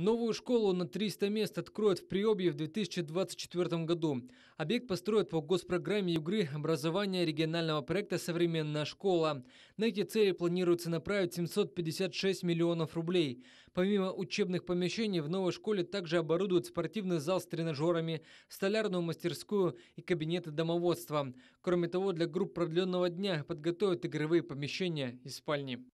Новую школу на 300 мест откроют в Приобье в 2024 году. Объект построят по госпрограмме Югры «Образование регионального проекта «Современная школа». На эти цели планируется направить 756 миллионов рублей. Помимо учебных помещений, в новой школе также оборудуют спортивный зал с тренажерами, столярную мастерскую и кабинеты домоводства. Кроме того, для групп продленного дня подготовят игровые помещения и спальни.